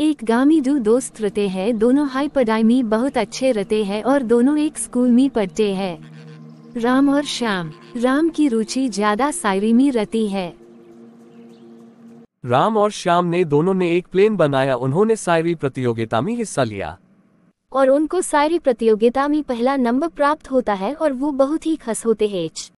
एक गामी दो दोस्त रहते हैं दोनों हाई पढ़ाई में बहुत अच्छे रहते हैं और दोनों एक स्कूल में पढ़ते हैं राम और श्याम राम की रुचि ज्यादा शायरी में रहती है राम और श्याम ने दोनों ने एक प्लेन बनाया उन्होंने शायरी प्रतियोगिता में हिस्सा लिया और उनको शायरी प्रतियोगिता में पहला नंबर प्राप्त होता है और वो बहुत ही खस होते हैं